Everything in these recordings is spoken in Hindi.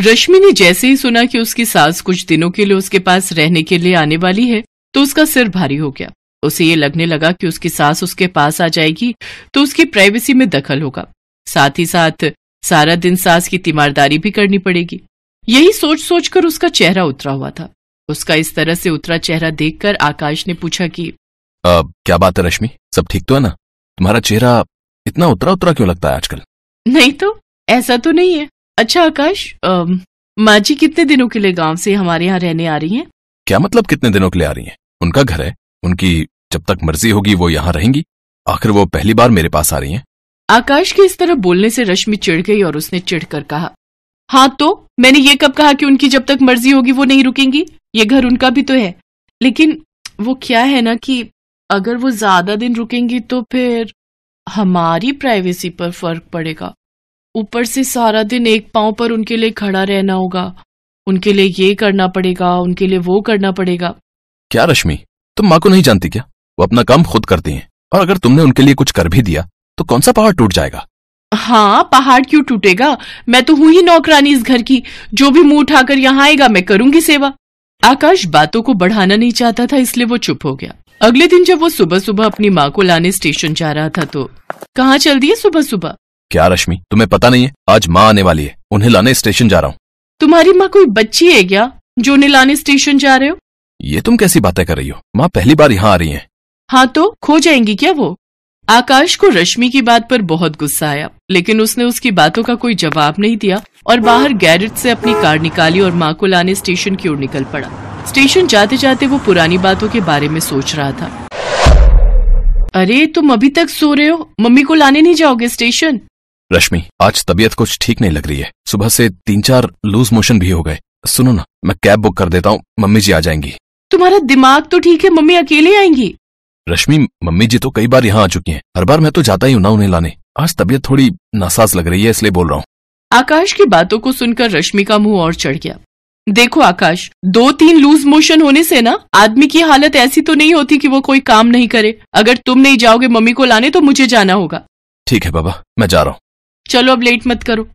रश्मि ने जैसे ही सुना कि उसकी सास कुछ दिनों के लिए उसके पास रहने के लिए आने वाली है तो उसका सिर भारी हो गया उसे ये लगने लगा कि उसकी सास उसके पास आ जाएगी तो उसकी प्राइवेसी में दखल होगा साथ ही साथ सारा दिन सास की तीमारदारी भी करनी पड़ेगी यही सोच सोच कर उसका चेहरा उतरा हुआ था उसका इस तरह से उतरा चेहरा देखकर आकाश ने पूछा कि अब क्या बात है रश्मि सब ठीक तो है ना तुम्हारा चेहरा इतना उतरा उतरा क्यों लगता है आजकल नहीं तो ऐसा तो नहीं है अच्छा आकाश माँ जी कितने दिनों के लिए गांव से हमारे यहाँ रहने आ रही हैं? क्या मतलब कितने दिनों के लिए आ रही हैं? उनका घर है उनकी जब तक मर्जी होगी वो यहाँ रहेंगी आखिर वो पहली बार मेरे पास आ रही हैं। आकाश के इस तरह बोलने से रश्मि चिढ़ गई और उसने चिढ़ कर कहा हाँ तो मैंने ये कब कहा कि उनकी जब तक मर्जी होगी वो नहीं रुकेंगी ये घर उनका भी तो है लेकिन वो क्या है ना कि अगर वो ज्यादा दिन रुकेंगी तो फिर हमारी प्राइवेसी पर फर्क पड़ेगा ऊपर से सारा दिन एक पांव पर उनके लिए खड़ा रहना होगा उनके लिए ये करना पड़ेगा उनके लिए वो करना पड़ेगा क्या रश्मि तुम माँ को नहीं जानती क्या वो अपना काम खुद करती हैं और अगर तुमने उनके लिए कुछ कर भी दिया तो कौन सा पहाड़ टूट जाएगा हाँ पहाड़ क्यों टूटेगा मैं तो हूँ ही नौकरानी इस घर की जो भी मुंह उठाकर यहाँ आएगा मैं करूंगी सेवा आकाश बातों को बढ़ाना नहीं चाहता था इसलिए वो चुप हो गया अगले दिन जब वो सुबह सुबह अपनी माँ को लाने स्टेशन जा रहा था तो कहाँ चल दिए सुबह सुबह क्या रश्मि तुम्हें पता नहीं है आज माँ आने वाली है उन्हें लाने स्टेशन जा रहा हूँ तुम्हारी माँ कोई बच्ची है क्या जो उन्हें लाने स्टेशन जा रहे हो ये तुम कैसी बातें कर रही हो माँ पहली बार यहाँ आ रही है हाँ तो खो जाएंगी क्या वो आकाश को रश्मि की बात पर बहुत गुस्सा आया लेकिन उसने उसकी बातों का कोई जवाब नहीं दिया और बाहर गैरेज से अपनी कार निकाली और माँ को लाने स्टेशन की ओर निकल पड़ा स्टेशन जाते जाते वो पुरानी बातों के बारे में सोच रहा था अरे तुम अभी तक सो रहे हो मम्मी को लाने नहीं जाओगे स्टेशन रश्मि आज तबीयत कुछ ठीक नहीं लग रही है सुबह से तीन चार लूज मोशन भी हो गए सुनो ना मैं कैब बुक कर देता हूँ मम्मी जी आ जाएंगी तुम्हारा दिमाग तो ठीक है मम्मी अकेले आएंगी रश्मि मम्मी जी तो कई बार यहाँ आ चुकी हैं हर बार मैं तो जाता ही हूँ ना उन्हें लाने आज तबीयत थोड़ी नासाज लग रही है इसलिए बोल रहा हूँ आकाश की बातों को सुनकर रश्मि का मुंह और चढ़ गया देखो आकाश दो तीन लूज मोशन होने से ना आदमी की हालत ऐसी तो नहीं होती कि वो कोई काम नहीं करे अगर तुम नहीं जाओगे मम्मी को लाने तो मुझे जाना होगा ठीक है बाबा मैं जा रहा हूँ चलो अब लेट मत करो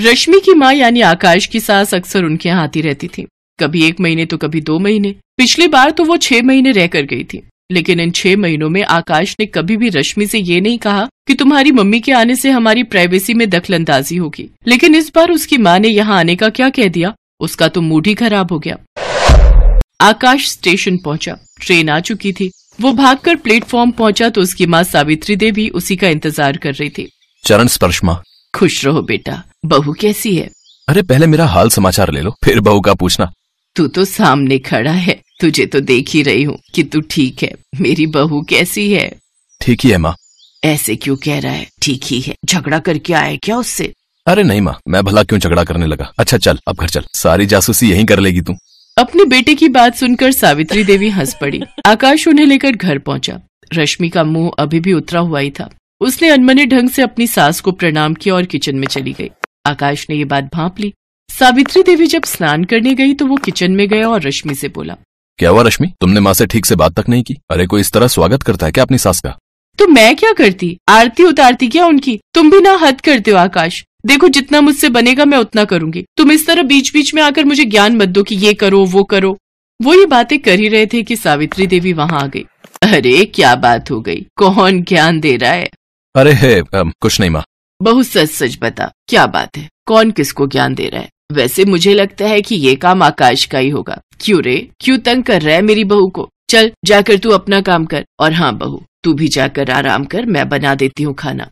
रश्मि की माँ यानी आकाश की सास अक्सर उनके यहाँ आती रहती थी कभी एक महीने तो कभी दो महीने पिछली बार तो वो छह महीने रहकर गई थी लेकिन इन छह महीनों में आकाश ने कभी भी रश्मि से ये नहीं कहा कि तुम्हारी मम्मी के आने से हमारी प्राइवेसी में दखलंदाजी होगी लेकिन इस बार उसकी माँ ने यहाँ आने का क्या कह दिया उसका तो मूड ही खराब हो गया आकाश स्टेशन पहुँचा ट्रेन आ चुकी थी वो भाग कर प्लेटफॉर्म पहुँचा तो उसकी माँ सावित्री देवी उसी का इंतजार कर रही थी चरण स्पर्श माँ खुश रहो बेटा बहू कैसी है अरे पहले मेरा हाल समाचार ले लो फिर बहू का पूछना तू तो सामने खड़ा है तुझे तो देख ही रही हूँ कि तू ठीक है मेरी बहू कैसी है ठीक ही है माँ ऐसे क्यों कह रहा है ठीक ही है झगड़ा करके आया क्या उससे अरे नहीं माँ मैं भला क्यों झगड़ा करने लगा अच्छा चल अब घर चल सारी जासूसी यहीं कर लेगी तू अपने बेटे की बात सुनकर सावित्री देवी हंस पड़ी आकाश उन्हें लेकर घर पहुंचा रश्मि का मुंह अभी भी उतरा हुआ ही था उसने अनमने ढंग से अपनी सास को प्रणाम किया और किचन में चली गई आकाश ने ये बात भाप ली सावित्री देवी जब स्नान करने गई तो वो किचन में गया और रश्मि से बोला क्या हुआ रश्मि तुमने माँ से ठीक से बात तक नहीं की अरे कोई इस तरह स्वागत करता है क्या अपनी सास का तो मैं क्या करती आरती उतारती क्या उनकी तुम भी ना हद करते हो आकाश देखो जितना मुझसे बनेगा मैं उतना करूंगी तुम इस तरह बीच बीच में आकर मुझे ज्ञान मत दो कि ये करो वो करो वो ये बातें कर ही रहे थे कि सावित्री देवी वहाँ आ गई अरे क्या बात हो गई कौन ज्ञान दे रहा है अरे है कुछ नहीं माँ बहुत सच सच बता क्या बात है कौन किसको ज्ञान दे रहा है वैसे मुझे लगता है कि ये काम आकाश का ही होगा क्यों रे क्यों तंग कर रहा है मेरी बहू को चल जाकर तू अपना काम कर और हाँ बहू तू भी जाकर आराम कर मैं बना देती हूँ खाना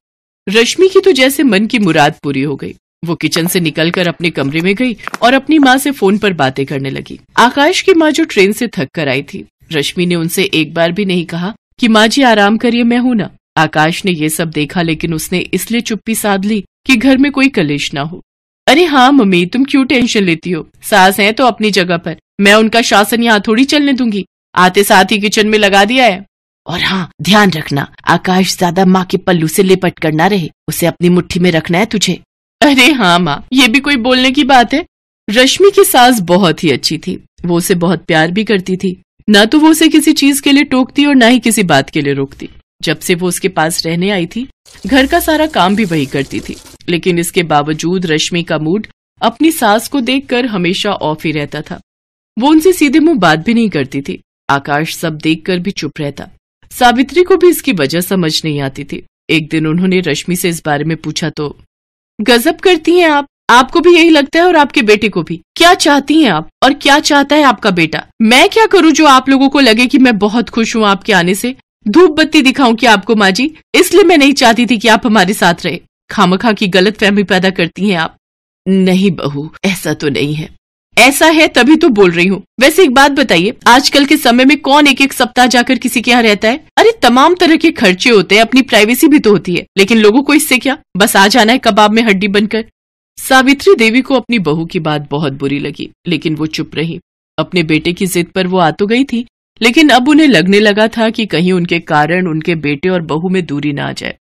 रश्मि की तो जैसे मन की मुराद पूरी हो गई वो किचन से निकलकर अपने कमरे में गई और अपनी माँ से फोन पर बातें करने लगी आकाश की माँ जो ट्रेन से थक कर आई थी रश्मि ने उनसे एक बार भी नहीं कहा कि माँ जी आराम करिए मैं हूँ ना आकाश ने यह सब देखा लेकिन उसने इसलिए चुप्पी साध ली कि घर में कोई कलेश ना हो अरे हाँ मम्मी तुम क्यों टेंशन लेती हो सास हैं तो अपनी जगह पर मैं उनका शासन यहाँ थोड़ी चलने दूंगी आते साथ ही किचन में लगा दिया है और हाँ ध्यान रखना आकाश ज्यादा माँ के पल्लू से लिपट कर ना रहे उसे अपनी मुट्ठी में रखना है तुझे अरे हाँ माँ ये भी कोई बोलने की बात है रश्मि की सास बहुत ही अच्छी थी वो उसे बहुत प्यार भी करती थी ना तो वो उसे किसी चीज के लिए टोकती और ना ही किसी बात के लिए रोकती जब से वो उसके पास रहने आई थी घर का सारा काम भी वही करती थी लेकिन इसके बावजूद रश्मि का मूड अपनी सास को देखकर हमेशा ऑफ ही रहता था वो उनसे सीधे मुंह बात भी नहीं करती थी आकाश सब देखकर भी चुप रहता सावित्री को भी इसकी वजह समझ नहीं आती थी एक दिन उन्होंने रश्मि से इस बारे में पूछा तो गजब करती हैं आप आपको भी यही लगता है और आपके बेटे को भी क्या चाहती हैं आप और क्या चाहता है आपका बेटा मैं क्या करूं जो आप लोगों को लगे कि मैं बहुत खुश हूं आपके आने से धूप बत्ती दिखाऊं कि आपको माँ जी इसलिए मैं नहीं चाहती थी कि आप हमारे साथ रहे खामखा की गलत फहमी पैदा करती हैं आप नहीं बहू ऐसा तो नहीं है ऐसा है तभी तो बोल रही हूँ वैसे एक बात बताइए आजकल के समय में कौन एक एक सप्ताह जाकर किसी के यहाँ रहता है अरे तमाम तरह के खर्चे होते हैं अपनी प्राइवेसी भी तो होती है लेकिन लोगों को इससे क्या बस आ जाना है कबाब में हड्डी बनकर सावित्री देवी को अपनी बहू की बात बहुत बुरी लगी लेकिन वो चुप रही अपने बेटे की जिद पर वो आ तो गई थी लेकिन अब उन्हें लगने लगा था कि कहीं उनके कारण उनके बेटे और बहू में दूरी ना आ जाए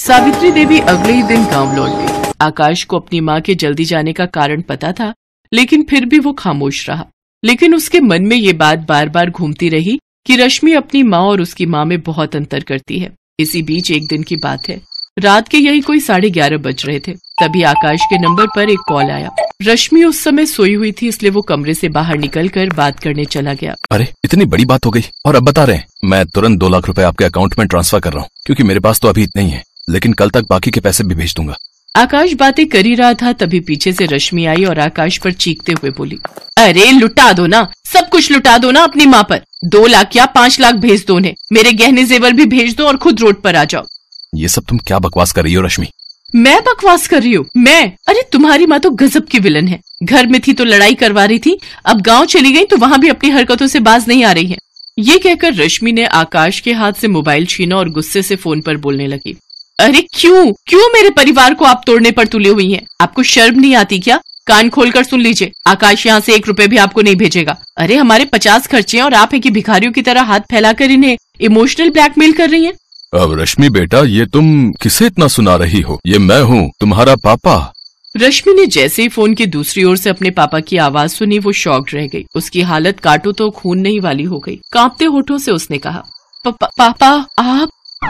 सावित्री देवी अगले ही दिन गांव लौट गई आकाश को अपनी माँ के जल्दी जाने का कारण पता था लेकिन फिर भी वो खामोश रहा लेकिन उसके मन में ये बात बार बार घूमती रही कि रश्मि अपनी माँ और उसकी माँ में बहुत अंतर करती है इसी बीच एक दिन की बात है रात के यही कोई साढ़े ग्यारह बज रहे थे तभी आकाश के नंबर पर एक कॉल आया रश्मि उस समय सोई हुई थी इसलिए वो कमरे से बाहर निकलकर बात करने चला गया अरे इतनी बड़ी बात हो गई और अब बता रहे हैं मैं तुरंत दो लाख रुपए आपके अकाउंट में ट्रांसफर कर रहा हूँ क्योंकि मेरे पास तो अभी इतने ही है लेकिन कल तक बाकी के पैसे भी भेज दूंगा आकाश बातें कर ही रहा था तभी पीछे से रश्मि आई और आकाश पर चीखते हुए बोली अरे लुटा दो ना सब कुछ लुटा दो ना अपनी माँ पर दो लाख या पाँच लाख भेज दो उन्हें मेरे गहने जेवर भी भेज दो और खुद रोड पर आ जाओ ये सब तुम क्या बकवास कर रही हो रश्मि मैं बकवास कर रही हूँ मैं अरे तुम्हारी माँ तो गजब की विलन है घर में थी तो लड़ाई करवा रही थी अब गांव चली गई तो वहाँ भी अपनी हरकतों से बाज नहीं आ रही है ये कहकर रश्मि ने आकाश के हाथ से मोबाइल छीना और गुस्से से फोन पर बोलने लगी अरे क्यों क्यों मेरे परिवार को आप तोड़ने पर तुले हुई हैं? आपको शर्म नहीं आती क्या कान खोल कर सुन लीजिए आकाश यहाँ से एक रुपए भी आपको नहीं भेजेगा अरे हमारे पचास खर्चे हैं और आप है कि भिखारियों की तरह हाथ फैलाकर इन्हें इमोशनल ब्लैकमेल कर रही हैं अब रश्मि बेटा ये तुम किसे इतना सुना रही हो ये मैं हूँ तुम्हारा पापा रश्मि ने जैसे ही फोन की दूसरी ओर से अपने पापा की आवाज सुनी वो शॉक रह गई उसकी हालत काटो तो खून नहीं वाली हो गई कांपते होठों से उसने कहा पापा, पापा आप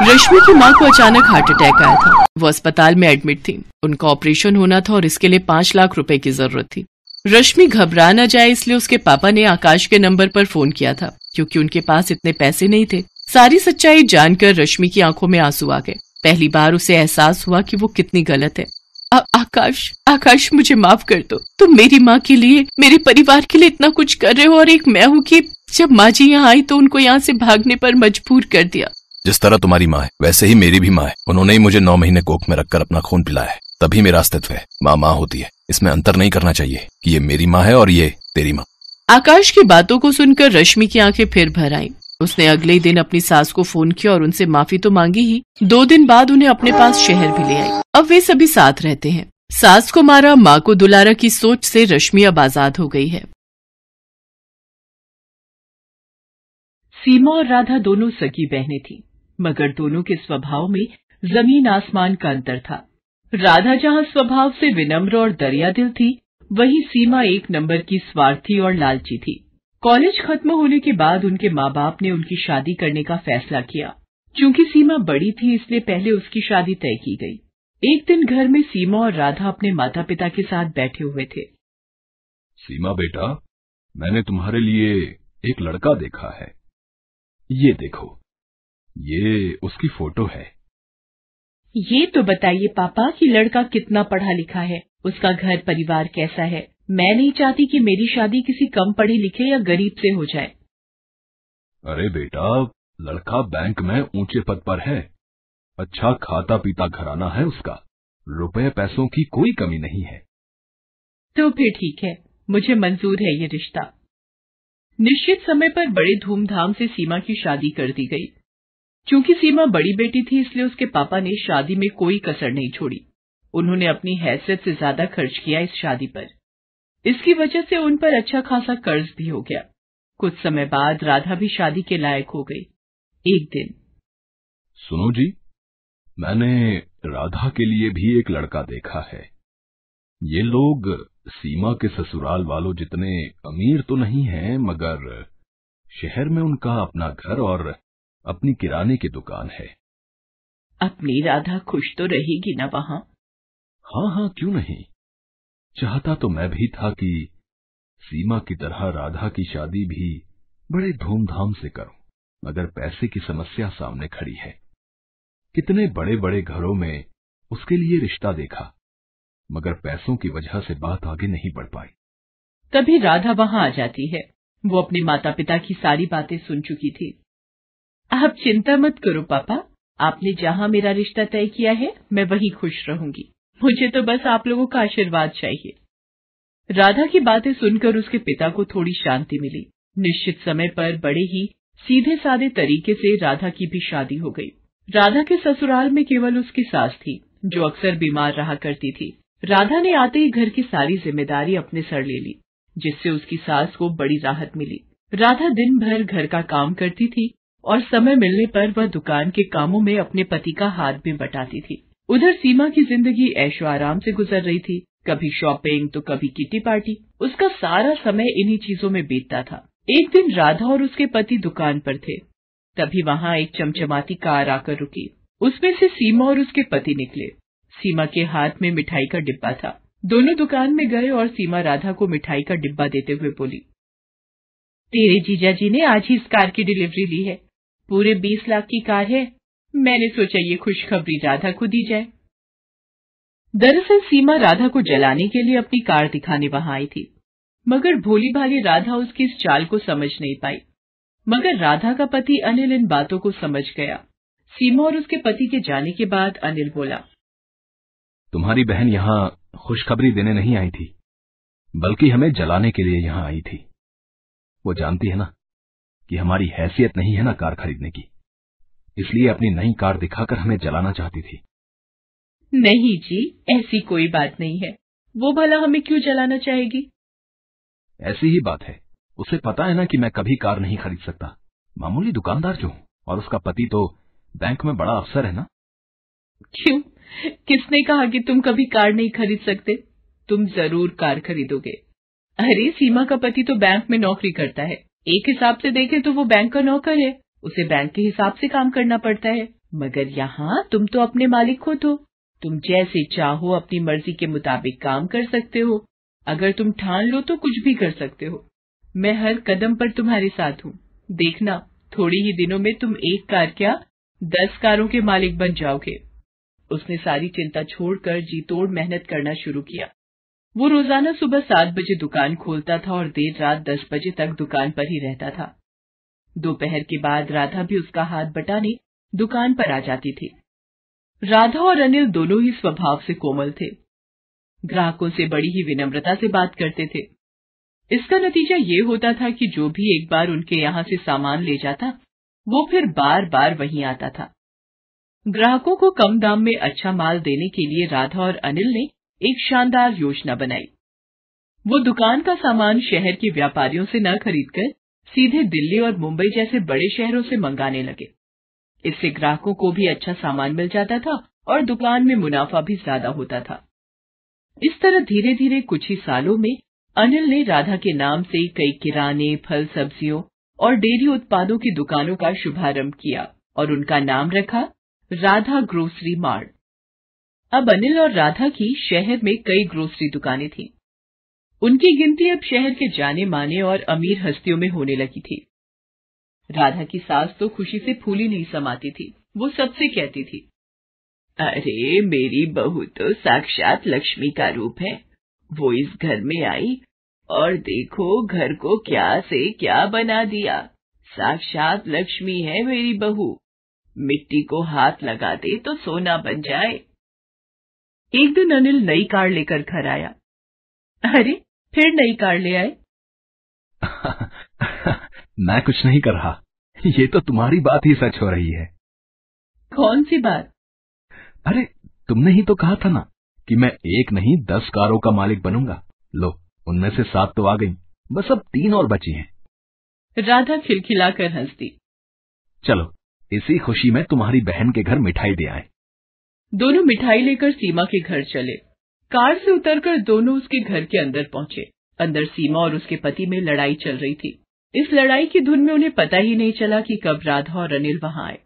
रश्मि की माँ को अचानक हार्ट अटैक आया था वो अस्पताल में एडमिट थी उनका ऑपरेशन होना था और इसके लिए पाँच लाख रूपए की जरूरत थी रश्मि घबरा न जाए इसलिए उसके पापा ने आकाश के नंबर पर फोन किया था क्योंकि उनके पास इतने पैसे नहीं थे सारी सच्चाई जानकर रश्मि की आंखों में आंसू आ गए पहली बार उसे एहसास हुआ कि वो कितनी गलत है आ, आकाश आकाश मुझे माफ कर दो तुम मेरी माँ के लिए मेरे परिवार के लिए इतना कुछ कर रहे हो और एक मैं हूँ कि जब माँ जी यहाँ आई तो उनको यहाँ से भागने पर मजबूर कर दिया जिस तरह तुम्हारी माँ है वैसे ही मेरी भी माँ है उन्होंने ही मुझे नौ महीने कोख में रखकर अपना खून पिलाया है तभी मेरा अस्तित्व है माँ माँ होती है इसमें अंतर नहीं करना चाहिए कि ये मेरी माँ है और ये तेरी माँ आकाश की बातों को सुनकर रश्मि की आंखें फिर भर आई उसने अगले दिन अपनी सास को फोन किया और उनसे माफी तो मांगी ही दो दिन बाद उन्हें अपने पास शहर भी ले आई अब वे सभी साथ रहते हैं सास को मारा माँ को दुलारा की सोच से रश्मि अब आजाद हो गई है सीमा और राधा दोनों सगी बहनें थीं, मगर दोनों के स्वभाव में जमीन आसमान का अंतर था राधा जहाँ स्वभाव से विनम्र और दरिया थी वही सीमा एक नंबर की स्वार्थी और लालची थी कॉलेज खत्म होने के बाद उनके माँ बाप ने उनकी शादी करने का फैसला किया क्योंकि सीमा बड़ी थी इसलिए पहले उसकी शादी तय की गई एक दिन घर में सीमा और राधा अपने माता पिता के साथ बैठे हुए थे सीमा बेटा मैंने तुम्हारे लिए एक लड़का देखा है ये देखो ये उसकी फोटो है ये तो बताइए पापा कि लड़का कितना पढ़ा लिखा है उसका घर परिवार कैसा है मैं नहीं चाहती कि मेरी शादी किसी कम पढ़े लिखे या गरीब से हो जाए अरे बेटा लड़का बैंक में ऊंचे पद पर है अच्छा खाता पीता घराना है उसका रुपए पैसों की कोई कमी नहीं है तो फिर ठीक है मुझे मंजूर है ये रिश्ता निश्चित समय पर बड़े धूमधाम से सीमा की शादी कर दी गई क्योंकि सीमा बड़ी बेटी थी इसलिए उसके पापा ने शादी में कोई कसर नहीं छोड़ी उन्होंने अपनी हैसियत से ज्यादा खर्च किया इस शादी पर इसकी वजह से उन पर अच्छा खासा कर्ज भी हो गया कुछ समय बाद राधा भी शादी के लायक हो गई एक दिन सुनो जी मैंने राधा के लिए भी एक लड़का देखा है ये लोग सीमा के ससुराल वालों जितने अमीर तो नहीं हैं मगर शहर में उनका अपना घर और अपनी किराने की दुकान है अपनी राधा खुश तो रहेगी ना वहाँ हाँ हाँ क्यों नहीं चाहता तो मैं भी था कि सीमा की तरह राधा की शादी भी बड़े धूमधाम से करूं मगर पैसे की समस्या सामने खड़ी है कितने बड़े बड़े घरों में उसके लिए रिश्ता देखा मगर पैसों की वजह से बात आगे नहीं बढ़ पाई तभी राधा वहां आ जाती है वो अपने माता पिता की सारी बातें सुन चुकी थी आप चिंता मत करो पापा आपने जहां मेरा रिश्ता तय किया है मैं वहीं खुश रहूंगी मुझे तो बस आप लोगों का आशीर्वाद चाहिए राधा की बातें सुनकर उसके पिता को थोड़ी शांति मिली निश्चित समय पर बड़े ही सीधे साधे तरीके से राधा की भी शादी हो गई राधा के ससुराल में केवल उसकी सास थी जो अक्सर बीमार रहा करती थी राधा ने आते ही घर की सारी जिम्मेदारी अपने सर ले ली जिससे उसकी सास को बड़ी राहत मिली राधा दिन भर घर का काम करती थी और समय मिलने पर वह दुकान के कामों में अपने पति का हाथ भी बटाती थी उधर सीमा की जिंदगी ऐशो आराम से गुजर रही थी कभी शॉपिंग तो कभी किटी पार्टी उसका सारा समय इन्हीं चीजों में बीतता था एक दिन राधा और उसके पति दुकान पर थे तभी वहाँ एक चमचमाती कार आकर रुकी उसमें से सीमा और उसके पति निकले सीमा के हाथ में मिठाई का डिब्बा था दोनों दुकान में गए और सीमा राधा को मिठाई का डिब्बा देते हुए बोली तेरे जीजा जी ने आज ही इस कार की डिलीवरी ली है पूरे बीस लाख की कार है मैंने सोचा ये खुशखबरी राधा को दी जाए दरअसल सीमा राधा को जलाने के लिए अपनी कार दिखाने वहां आई थी मगर भोली भाली राधा उसकी इस चाल को समझ नहीं पाई मगर राधा का पति अनिल इन बातों को समझ गया सीमा और उसके पति के जाने के बाद अनिल बोला तुम्हारी बहन यहाँ खुशखबरी देने नहीं आई थी बल्कि हमें जलाने के लिए यहाँ आई थी वो जानती है ना कि हमारी हैसियत नहीं है ना कार खरीदने की इसलिए अपनी नई कार दिखाकर हमें जलाना चाहती थी नहीं जी ऐसी कोई बात नहीं है वो भला हमें क्यों जलाना चाहेगी ऐसी ही बात है उसे पता है ना कि मैं कभी कार नहीं खरीद सकता मामूली दुकानदार जो हूँ और उसका पति तो बैंक में बड़ा अफसर है ना क्यों किसने कहा कि तुम कभी कार नहीं खरीद सकते तुम जरूर कार खरीदोगे अरे सीमा का पति तो बैंक में नौकरी करता है एक हिसाब से देखे तो वो बैंक का नौकर है उसे बैंक के हिसाब से काम करना पड़ता है मगर यहाँ तुम तो अपने मालिक खुद हो तो। तुम जैसे चाहो अपनी मर्जी के मुताबिक काम कर सकते हो अगर तुम ठान लो तो कुछ भी कर सकते हो मैं हर कदम पर तुम्हारे साथ हूँ देखना थोड़ी ही दिनों में तुम एक कार क्या दस कारों के मालिक बन जाओगे उसने सारी चिंता छोड़कर जी तोड़ मेहनत करना शुरू किया वो रोजाना सुबह सात बजे दुकान खोलता था और देर रात दस बजे तक दुकान पर ही रहता था दोपहर के बाद राधा भी उसका हाथ बटाने दुकान पर आ जाती थी राधा और अनिल दोनों ही स्वभाव से कोमल थे ग्राहकों से बड़ी ही विनम्रता से बात करते थे इसका नतीजा ये होता था कि जो भी एक बार उनके यहाँ से सामान ले जाता वो फिर बार बार वहीं आता था ग्राहकों को कम दाम में अच्छा माल देने के लिए राधा और अनिल ने एक शानदार योजना बनाई वो दुकान का सामान शहर के व्यापारियों से न खरीदकर सीधे दिल्ली और मुंबई जैसे बड़े शहरों से मंगाने लगे इससे ग्राहकों को भी अच्छा सामान मिल जाता था और दुकान में मुनाफा भी ज्यादा होता था इस तरह धीरे धीरे कुछ ही सालों में अनिल ने राधा के नाम से कई किराने फल सब्जियों और डेयरी उत्पादों की दुकानों का शुभारंभ किया और उनका नाम रखा राधा ग्रोसरी मार्ट अब अनिल और राधा की शहर में कई ग्रोसरी दुकानें थीं। उनकी गिनती अब शहर के जाने माने और अमीर हस्तियों में होने लगी थी राधा की सास तो खुशी से फूली नहीं समाती थी वो सबसे कहती थी अरे मेरी बहू तो साक्षात लक्ष्मी का रूप है वो इस घर में आई और देखो घर को क्या से क्या बना दिया साक्षात लक्ष्मी है मेरी बहू मिट्टी को हाथ लगा दे तो सोना बन जाए एक दिन अनिल नई कार लेकर घर आया अरे फिर नई कार ले आए मैं कुछ नहीं कर रहा ये तो तुम्हारी बात ही सच हो रही है कौन सी बात अरे तुमने ही तो कहा था ना कि मैं एक नहीं दस कारों का मालिक बनूंगा लो उनमें से सात तो आ गई बस अब तीन और बची हैं राधा खिलखिलाकर हंसती चलो इसी खुशी में तुम्हारी बहन के घर मिठाई दे आए दोनों मिठाई लेकर सीमा के घर चले कार से उतरकर दोनों उसके घर के अंदर पहुंचे अंदर सीमा और उसके पति में लड़ाई चल रही थी इस लड़ाई की धुन में उन्हें पता ही नहीं चला कि कब राधा और अनिल वहां आए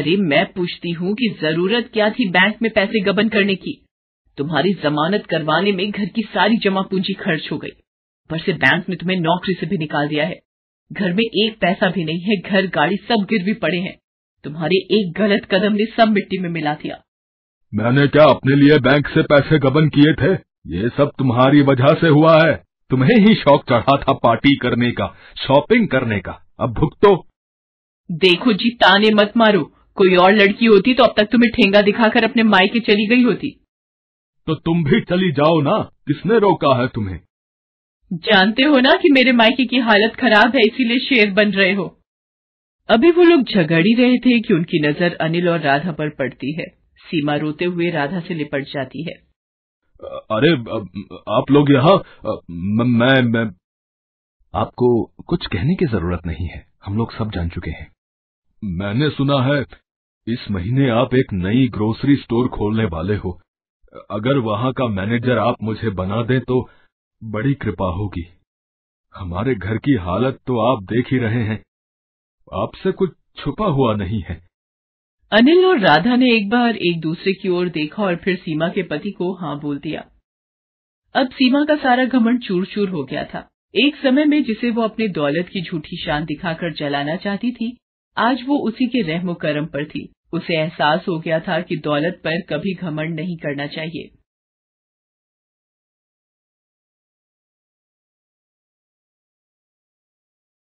अरे मैं पूछती हूँ कि जरूरत क्या थी बैंक में पैसे गबन करने की तुम्हारी जमानत करवाने में घर की सारी जमा पूंजी खर्च हो गई पर से बैंक ने तुम्हें नौकरी से भी निकाल दिया है घर में एक पैसा भी नहीं है घर गाड़ी सब गिर भी पड़े हैं तुम्हारे एक गलत कदम ने सब मिट्टी में मिला दिया मैंने क्या अपने लिए बैंक से पैसे गबन किए थे ये सब तुम्हारी वजह से हुआ है तुम्हें ही शौक चढ़ा था पार्टी करने का शॉपिंग करने का अब भुगतो देखो जी ताने मत मारो कोई और लड़की होती तो अब तक तुम्हें ठेंगा दिखाकर अपने मायके चली गई होती तो तुम भी चली जाओ ना किसने रोका है तुम्हें जानते हो ना कि मेरे मायके की हालत खराब है इसीलिए शेर बन रहे हो अभी वो लोग झगड़ ही रहे थे कि उनकी नजर अनिल और राधा पर पड़ती है सीमा रोते हुए राधा से लिपट जाती है अरे आप लोग यहाँ मैं मैं आपको कुछ कहने की जरूरत नहीं है हम लोग सब जान चुके हैं मैंने सुना है इस महीने आप एक नई ग्रोसरी स्टोर खोलने वाले हो अगर वहाँ का मैनेजर आप मुझे बना दें तो बड़ी कृपा होगी हमारे घर की हालत तो आप देख ही रहे हैं आपसे कुछ छुपा हुआ नहीं है अनिल और राधा ने एक बार एक दूसरे की ओर देखा और फिर सीमा के पति को हाँ बोल दिया अब सीमा का सारा घमंड चूर चूर हो गया था एक समय में जिसे वो अपने दौलत की झूठी शान दिखाकर जलाना चाहती थी आज वो उसी के रहमो करम पर थी उसे एहसास हो गया था कि दौलत पर कभी घमंड नहीं करना चाहिए